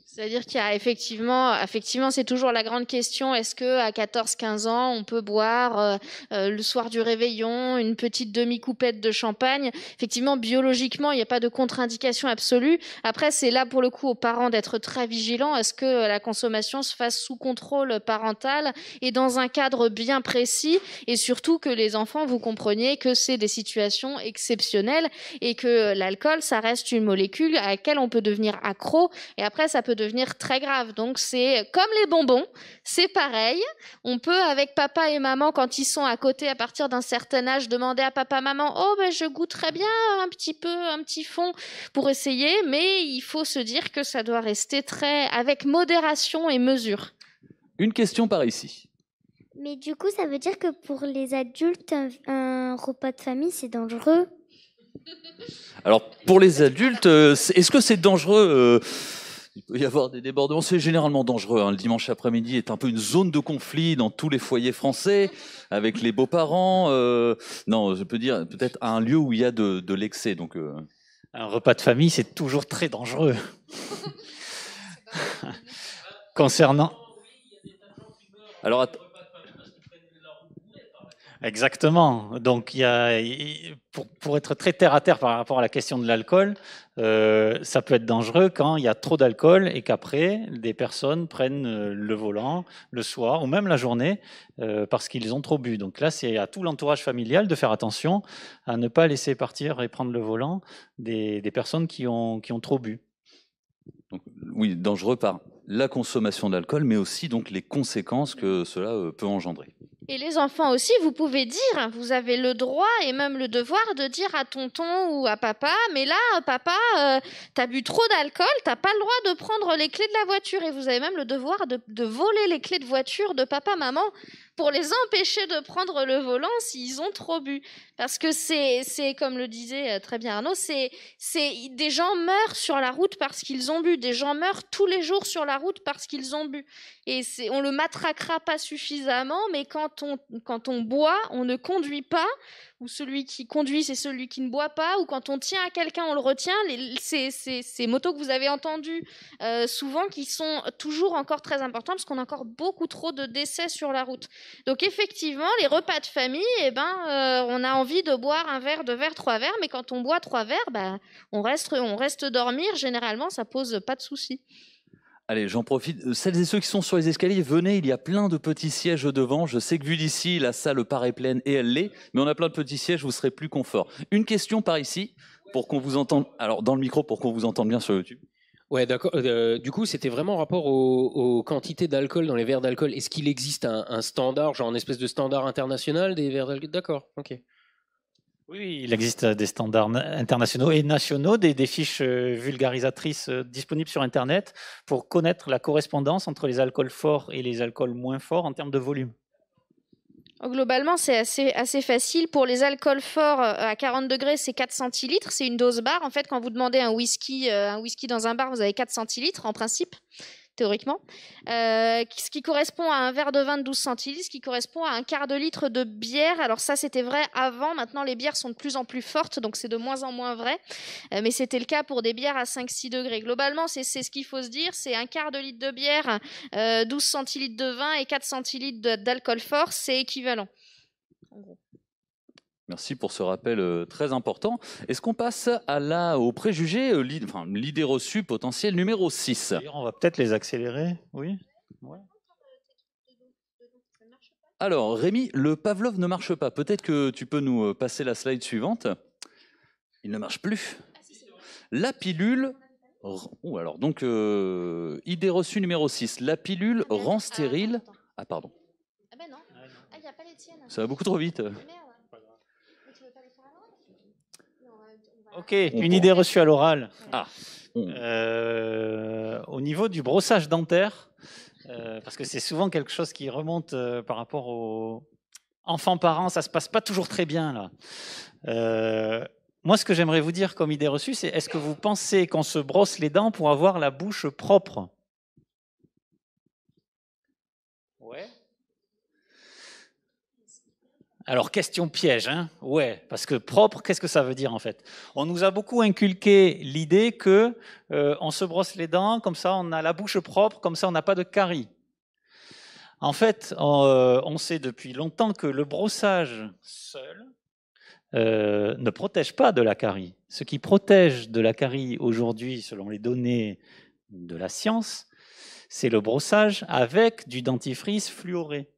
Speaker 3: C'est-à-dire qu'il y effectivement, effectivement, c'est toujours la grande question. Est-ce que à 14-15 ans, on peut boire euh, euh, le soir du réveillon une petite demi-coupette de champagne Effectivement, biologiquement, il n'y a pas de contre-indication absolue. Après, c'est là pour le coup aux parents d'être très vigilants. Est-ce que euh, la consommation se fasse sous contrôle parental et dans un cadre bien précis Et surtout que les enfants, vous compreniez que c'est des situations exceptionnelles et que l'alcool, ça reste une molécule à laquelle on peut devenir accro. Et après ça peut devenir très grave. Donc, c'est comme les bonbons, c'est pareil. On peut, avec papa et maman, quand ils sont à côté à partir d'un certain âge, demander à papa, maman, oh, ben, je goûterais bien un petit peu, un petit fond pour essayer, mais il faut se dire que ça doit rester très avec modération et mesure.
Speaker 1: Une question par ici.
Speaker 3: Mais du coup, ça veut dire que pour les adultes, un repas de famille, c'est dangereux
Speaker 1: alors pour les adultes, euh, est-ce que c'est dangereux euh, il peut y avoir des débordements. C'est généralement dangereux. Hein. Le dimanche après-midi est un peu une zone de conflit dans tous les foyers français, avec les beaux-parents. Euh, non, je peux dire peut-être un lieu où il y a de, l'excès. Donc, euh. Un repas de famille, c'est toujours très dangereux.
Speaker 2: Concernant. Alors, Exactement. Donc, pour, pour, être très terre à terre par rapport à la question de l'alcool, euh, ça peut être dangereux quand il y a trop d'alcool et qu'après, des personnes prennent euh, le volant le soir ou même la journée euh, parce qu'ils ont trop bu. Donc là, c'est à tout l'entourage familial de faire attention à ne pas laisser partir et prendre le volant des,
Speaker 1: des personnes qui ont, qui ont trop bu. Donc, oui, dangereux par la consommation d'alcool, mais aussi donc les conséquences que cela peut engendrer.
Speaker 3: Et les enfants aussi, vous pouvez dire, vous avez le droit et même le devoir de dire à tonton ou à papa, mais là, papa, euh, t'as bu trop d'alcool, t'as pas le droit de prendre les clés de la voiture. Et vous avez même le devoir de voler les clés de voiture de papa, maman, pour les empêcher de prendre le volant s'ils ont trop bu. Parce que c'est, comme le disait euh, très bien Arnaud, c'est, des gens meurent sur la route parce qu'ils ont bu, des gens meurent tous les jours sur la route parce qu'ils ont bu. Et c'est, on le matraquera pas suffisamment, mais quand on, quand on boit, on ne conduit pas, ou celui qui conduit, c'est celui qui ne boit pas, ou quand on tient à quelqu'un, on le retient. Les, ces, motos que vous avez entendues euh, souvent, qui sont toujours encore très importantes, parce qu'on a encore beaucoup trop de décès sur la route. Donc effectivement, les repas de famille, et eh ben, euh, on a envie de boire un verre, deux verres, trois verres, mais quand on boit trois verres, bah, on, reste, on reste dormir. Généralement, ça pose pas de soucis.
Speaker 1: Allez, j'en profite. Euh, celles et ceux qui sont sur les escaliers, venez, il y a plein de petits sièges devant. Je sais que vu d'ici, la salle paraît pleine et elle l'est, mais on a plein de petits sièges, vous serez plus confort. Une question par ici, pour qu'on vous entende, alors dans le micro, pour qu'on vous entende bien sur YouTube.
Speaker 2: Ouais, d'accord. Euh, euh, du coup, c'était vraiment en rapport aux, quantités d'alcool dans les verres d'alcool. Est-ce qu'il existe un, un, standard, genre une espèce de standard international des verres d'alcool D'accord, ok. Oui, il existe euh, des standards internationaux et nationaux, des, fiches euh, vulgarisatrices euh, disponibles sur Internet pour connaître la correspondance entre les alcools forts et les alcools moins forts en termes de volume.
Speaker 3: Oh, globalement, c'est assez, assez facile. Pour les alcools forts, à 40 degrés, c'est 4 centilitres. C'est une dose bar. En fait, quand vous demandez un whisky, un whisky dans un bar, vous avez 4 centilitres en principe théoriquement, euh, ce qui correspond à un verre de vin de 12 centilitres, ce qui correspond à un quart de litre de bière. Alors ça, c'était vrai avant. Maintenant, les bières sont de plus en plus fortes, donc c'est de moins en moins vrai. Euh, mais c'était le cas pour des bières à 5-6 degrés. Globalement, c'est ce qu'il faut se dire. C'est un quart de litre de bière, 12 euh, centilitres de vin et 4 centilitres d'alcool fort. C'est équivalent. En gros.
Speaker 1: Merci pour ce rappel euh, très important. Est-ce qu'on passe au préjugé, euh, l'idée reçue potentielle numéro 6 On va peut-être les accélérer, oui Alors, Rémi, le Pavlov ne marche pas. Peut-être que tu peux nous euh, passer la slide suivante. Il ne marche plus. La pilule. Ou alors, donc, idée reçue numéro 6. La pilule ah, rend stérile. Ah, pardon. Ah, ben non. Ah, ah il n'y a pas les tiennes. Ça va beaucoup trop vite. Ah,
Speaker 2: Ok, une idée reçue à l'oral. Ah. Mm. Euh, au niveau du brossage dentaire, euh, parce que c'est souvent quelque chose qui remonte euh, par rapport aux enfants-parents, ça se passe pas toujours très bien là. moi, ce que j'aimerais vous dire comme idée reçue, c'est est-ce que vous pensez qu'on se brosse les dents pour avoir la bouche propre Alors, question piège, hein Ouais, parce que propre, qu'est-ce que ça veut dire en fait On nous a beaucoup inculqué l'idée que euh, on se brosse les dents, comme ça on a la bouche propre, comme ça on n'a pas de caries. En fait, on, euh, sait depuis longtemps que le brossage seul euh, ne protège pas de la carie. Ce qui protège de la carie aujourd'hui, selon les données de la science, c'est le brossage avec du dentifrice fluoré.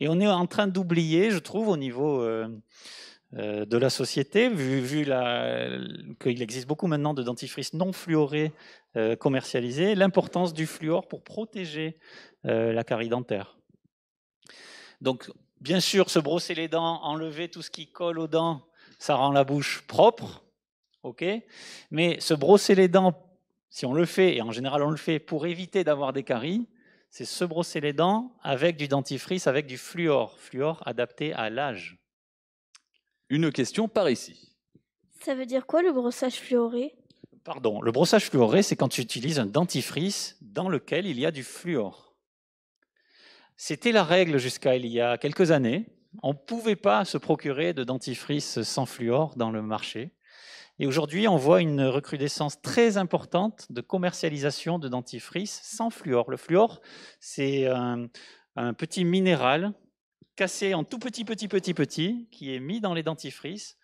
Speaker 2: Et on est en train d'oublier, je trouve, au niveau euh, euh, de la société, vu, qu'il existe beaucoup maintenant de dentifrices non fluorés euh, commercialisés, l'importance du fluor pour protéger la carie dentaire. Donc, bien sûr, se brosser les dents, enlever tout ce qui colle aux dents, ça rend la bouche propre, ok Mais se brosser les dents, si on le fait, et en général on le fait pour éviter d'avoir des caries, c'est se brosser les dents avec du dentifrice, avec du fluor, fluor adapté à l'âge. Une question par ici.
Speaker 3: Ça veut dire quoi le brossage fluoré
Speaker 2: Pardon, le brossage fluoré, c'est quand tu utilises un dentifrice dans lequel il y a du fluor. C'était la règle jusqu'à il y a quelques années. On ne pouvait pas se procurer de dentifrice sans fluor dans le marché. Et aujourd'hui, on voit une recrudescence très importante de commercialisation de dentifrice sans fluor. Le fluor, c'est euh, un, petit minéral cassé en tout petit, petit, petit, petit, qui est mis dans les dentifrices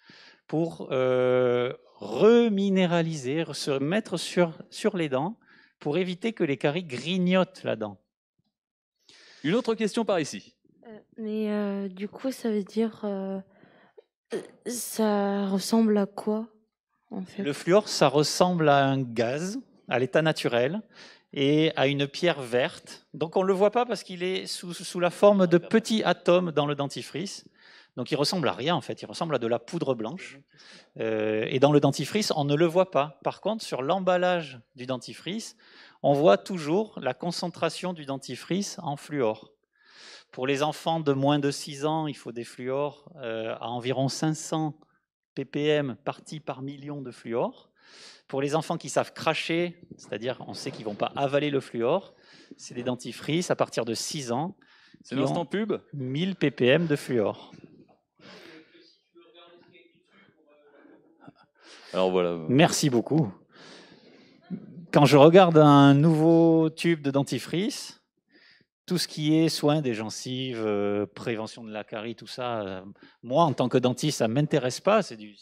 Speaker 2: pour euh, reminéraliser, se mettre sur, sur les dents pour éviter que les caries grignotent
Speaker 1: la dent. Une autre question par ici.
Speaker 3: Euh, mais du coup, ça veut dire. ça ressemble à quoi
Speaker 1: le
Speaker 2: fluor, ça ressemble à un gaz à l'état naturel et à une pierre verte. Donc on ne le voit pas parce qu'il est sous, la forme de petits atomes dans le dentifrice. Donc il ressemble à rien en fait, il ressemble à de la poudre blanche. Euh, et dans le dentifrice, on ne le voit pas. Par contre, sur l'emballage du dentifrice, on voit toujours la concentration du dentifrice en fluor. Pour les enfants de moins de 6 ans, il faut des fluor euh, à environ 500 ppm partie par million de fluor. Pour les enfants qui savent cracher, c'est-à-dire on sait qu'ils ne vont pas avaler le fluor, c'est des dentifrices à partir de 6 ans. C'est l'instant pub 1000 ppm de fluor. Alors voilà. Merci beaucoup. Quand je regarde un nouveau tube de dentifrice, tout ce qui est soins des gencives, euh, prévention de la carie, tout ça, euh, moi, en tant que dentiste, ça ne m'intéresse pas, c'est du,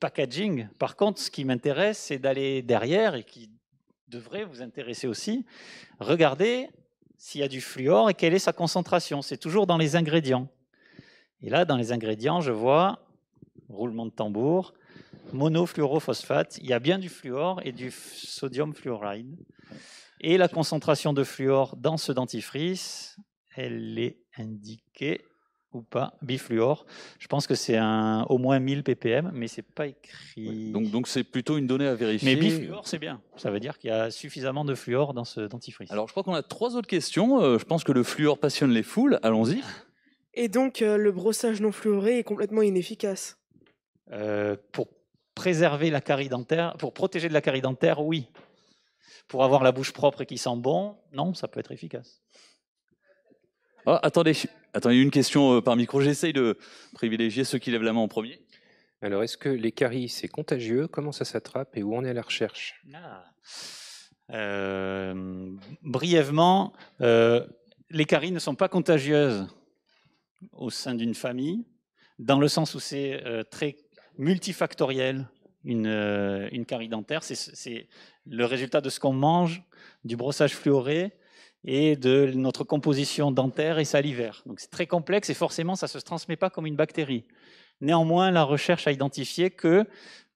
Speaker 2: packaging. Par contre, ce qui m'intéresse, c'est d'aller derrière et qui devrait vous intéresser aussi, Regardez s'il y a du fluor et quelle est sa concentration. C'est toujours dans les ingrédients. Et là, dans les ingrédients, je vois roulement de tambour, monofluorophosphate, il y a bien du fluor et du sodium fluoride. Et la concentration de fluor dans ce dentifrice, elle est indiquée ou pas, bifluor. Je pense que c'est un, au moins 1000 ppm, mais c'est pas écrit.
Speaker 1: donc, donc c'est plutôt une donnée à vérifier. Mais bifluor, c'est bien. Ça veut dire
Speaker 2: qu'il y a suffisamment de fluor dans ce dentifrice.
Speaker 1: Alors, je crois qu'on a trois autres questions. Euh, je pense que le fluor passionne les foules. Allons-y.
Speaker 2: Et donc,
Speaker 3: euh, le brossage non fluoré est complètement inefficace
Speaker 2: euh, Pour préserver la carie dentaire, pour protéger de la carie dentaire, oui pour avoir la bouche propre et qui sent bon, non, ça peut être efficace.
Speaker 1: Oh, attendez, attendez, une question euh, par micro. J'essaye de privilégier ceux qui lèvent la main en premier. Alors, est-ce que les caries, c'est contagieux
Speaker 3: Comment ça s'attrape et où on est à la recherche ah.
Speaker 1: euh,
Speaker 2: Brièvement, euh, les caries ne sont pas contagieuses au sein d'une famille, dans le sens où c'est très multifactoriel. Euh, une, carie dentaire. C'est le résultat de ce qu'on mange, du brossage fluoré et de notre composition dentaire et salivaire. Donc c'est très complexe et forcément ça ne se transmet pas comme une bactérie. Néanmoins, la recherche a identifié que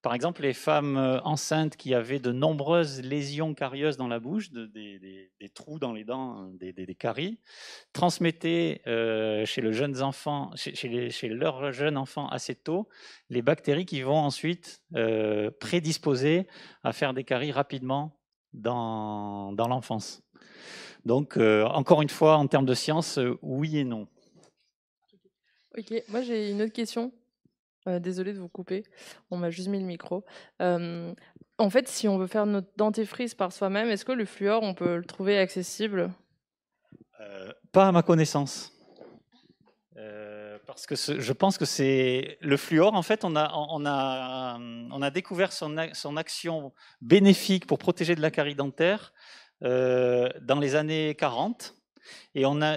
Speaker 2: par exemple, les femmes euh, enceintes qui avaient de nombreuses lésions carieuses dans la bouche, des, trous dans les dents, hein, des, caries, transmettaient euh, chez, leurs jeunes enfants chez, assez tôt les bactéries qui vont ensuite euh, prédisposer à faire des caries rapidement dans, l'enfance. Donc, encore une fois, en termes de science, oui et non.
Speaker 3: Ok, moi j'ai une autre question. Euh, désolée de vous couper, on m'a juste mis le micro. Euh, en fait, si on veut faire notre dentifrice par soi-même, est-ce que le fluor, on peut le trouver accessible euh,
Speaker 2: Pas à ma connaissance.
Speaker 3: Euh,
Speaker 2: parce que je pense que c'est le fluor. En fait, on a, on a, on a découvert son, action bénéfique pour protéger de la carie dentaire dans les années 40. Et on a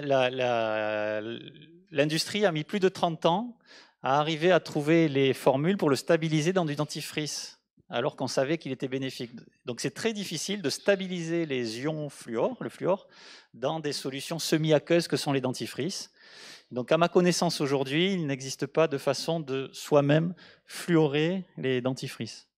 Speaker 2: l'industrie a mis plus de 30 ans à arriver à trouver les formules pour le stabiliser dans du dentifrice, alors qu'on savait qu'il était bénéfique. Donc c'est très difficile de stabiliser les ions fluor, le fluor, dans des solutions semi-aqueuses que sont les dentifrices. Donc à ma connaissance aujourd'hui, il n'existe pas de façon de soi-même fluorer les dentifrices.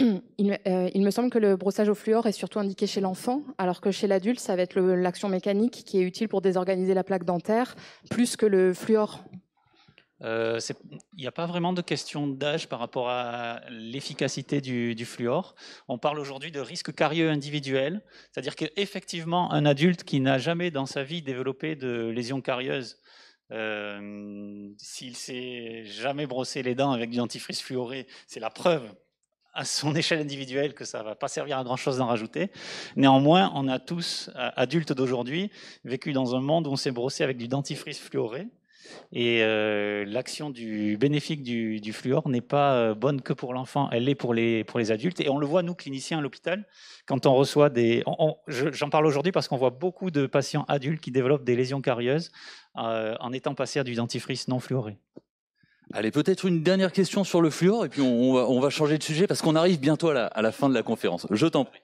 Speaker 3: Euh, il, me semble que le brossage au fluor est surtout indiqué chez l'enfant, alors que chez l'adulte, ça va être l'action mécanique qui est utile pour désorganiser la plaque dentaire, plus que le fluor.
Speaker 2: Euh, il n'y a pas vraiment de question d'âge par rapport à l'efficacité du, fluor. On parle aujourd'hui de risque carieux individuel, c'est-à-dire qu'effectivement, un adulte qui n'a jamais dans sa vie développé de lésions carieuses euh, s'il s'est jamais brossé les dents avec du dentifrice fluoré, c'est la preuve à son échelle individuelle que ça va pas servir à grand chose d'en rajouter. Néanmoins, on a tous, euh, adultes d'aujourd'hui, vécu dans un monde où on s'est brossé avec du dentifrice fluoré. Et euh, l'action du bénéfique du, fluor n'est pas euh, bonne que pour l'enfant, elle l'est pour les, pour les adultes. Et on le voit, nous, cliniciens à l'hôpital, quand on reçoit des... J'en parle aujourd'hui parce qu'on voit beaucoup de patients adultes qui développent des lésions
Speaker 1: carieuses en étant passés à du dentifrice non fluoré. Allez, peut-être une dernière question sur le fluor, et puis on, va, changer de sujet parce qu'on arrive bientôt à la, à la, fin de la conférence. Je t'en prie.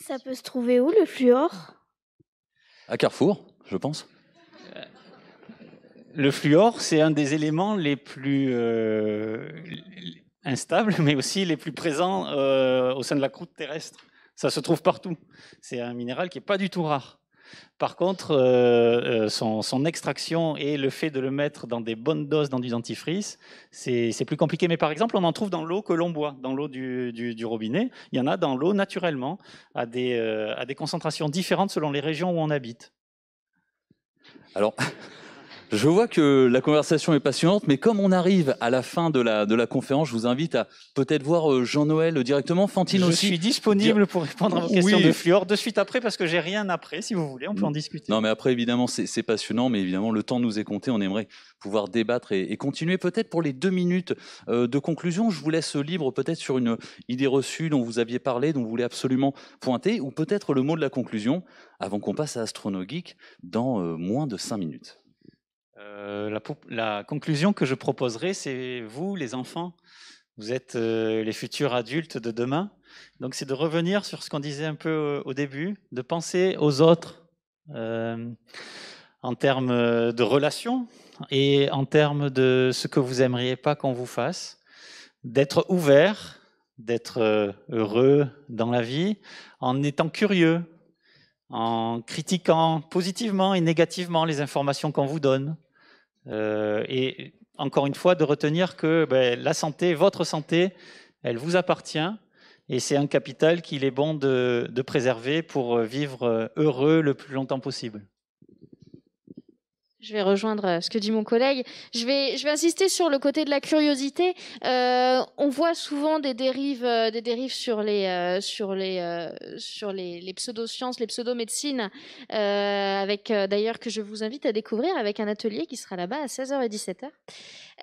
Speaker 3: Ça peut se trouver où le fluor
Speaker 1: À Carrefour, je pense. Euh,
Speaker 2: le fluor, c'est un des éléments les plus euh, instables, mais aussi les plus présents euh, au sein de la croûte terrestre. Ça se trouve partout. C'est un minéral qui n'est pas du tout rare. Par contre, euh, euh, son, extraction et le fait de le mettre dans des bonnes doses dans du dentifrice, c'est plus compliqué. Mais par exemple, on en trouve dans l'eau que l'on boit, dans l'eau du, robinet. Il y en a dans l'eau naturellement, à des, euh, à des concentrations différentes selon les régions où on habite.
Speaker 1: Alors, je vois que la conversation est passionnante, mais comme on arrive à la fin de la, conférence, je vous invite à peut-être voir euh, Jean-Noël directement, Fantine aussi. Je suis disponible
Speaker 2: pour répondre à vos questions de
Speaker 1: Fluor de suite après, parce que j'ai rien après, si vous voulez, on peut en mm. discuter. Non, mais après, évidemment, c'est passionnant, mais évidemment, le temps nous est compté, on aimerait pouvoir débattre et, continuer. Peut-être pour les deux minutes euh, de conclusion, je vous laisse libre peut-être sur une idée reçue dont vous aviez parlé, dont vous voulez absolument pointer, ou peut-être le mot de la conclusion, avant qu'on passe à AstronoGeek dans euh, moins de cinq minutes.
Speaker 2: Euh, la, conclusion que je proposerai, c'est vous, les enfants, vous êtes euh, les futurs adultes de demain. Donc, c'est de revenir sur ce qu'on disait un peu au début, de penser aux autres euh, en termes de relations et en termes de ce que vous aimeriez pas qu'on vous fasse, d'être ouvert, d'être heureux dans la vie, en étant curieux, en critiquant positivement et négativement les informations qu'on vous donne, euh, et encore une fois, de retenir que ben, la santé, votre santé, elle vous appartient. Et c'est un capital qu'il est bon de préserver pour vivre euh, heureux le plus longtemps possible
Speaker 3: je vais rejoindre euh, ce que dit mon collègue. Je vais, je vais insister sur le côté de la curiosité. Euh, on voit souvent des dérives, euh, des dérives sur les, sur les, sur les, les pseudosciences, les pseudomédecines, avec d'ailleurs que je vous invite à découvrir avec un atelier qui sera là-bas à 16h et 17h.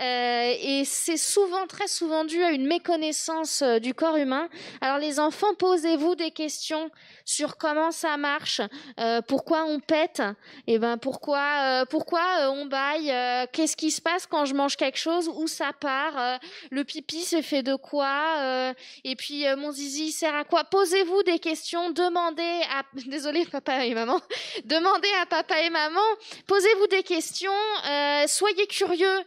Speaker 3: et c'est souvent, très souvent dû à une méconnaissance du corps humain. Alors les enfants, posez-vous des questions sur comment ça marche, pourquoi on pète, et eh ben pourquoi, pourquoi quoi euh, on baille, euh, qu'est-ce qui se passe quand je mange quelque chose, où ça part, euh, le pipi c'est fait de quoi, et puis mon zizi sert à quoi. Posez-vous des questions, demandez à, désolé papa et maman, demandez à papa et maman, posez-vous des questions, soyez curieux,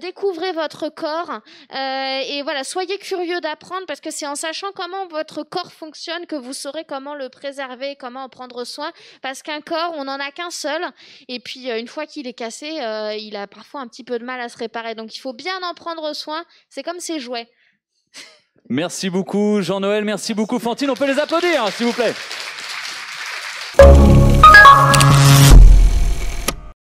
Speaker 3: découvrez votre corps, et voilà, soyez curieux d'apprendre parce que c'est en sachant comment votre corps fonctionne que vous saurez comment le préserver, comment en prendre soin, parce qu'un corps, on n'en a qu'un seul, et puis une fois qu'il est cassé, euh, il a parfois un petit peu de mal à se réparer. Donc il faut bien en prendre soin. C'est comme ses jouets.
Speaker 1: Merci beaucoup Jean-Noël, merci beaucoup Fantine. On peut les applaudir, hein, s'il vous plaît.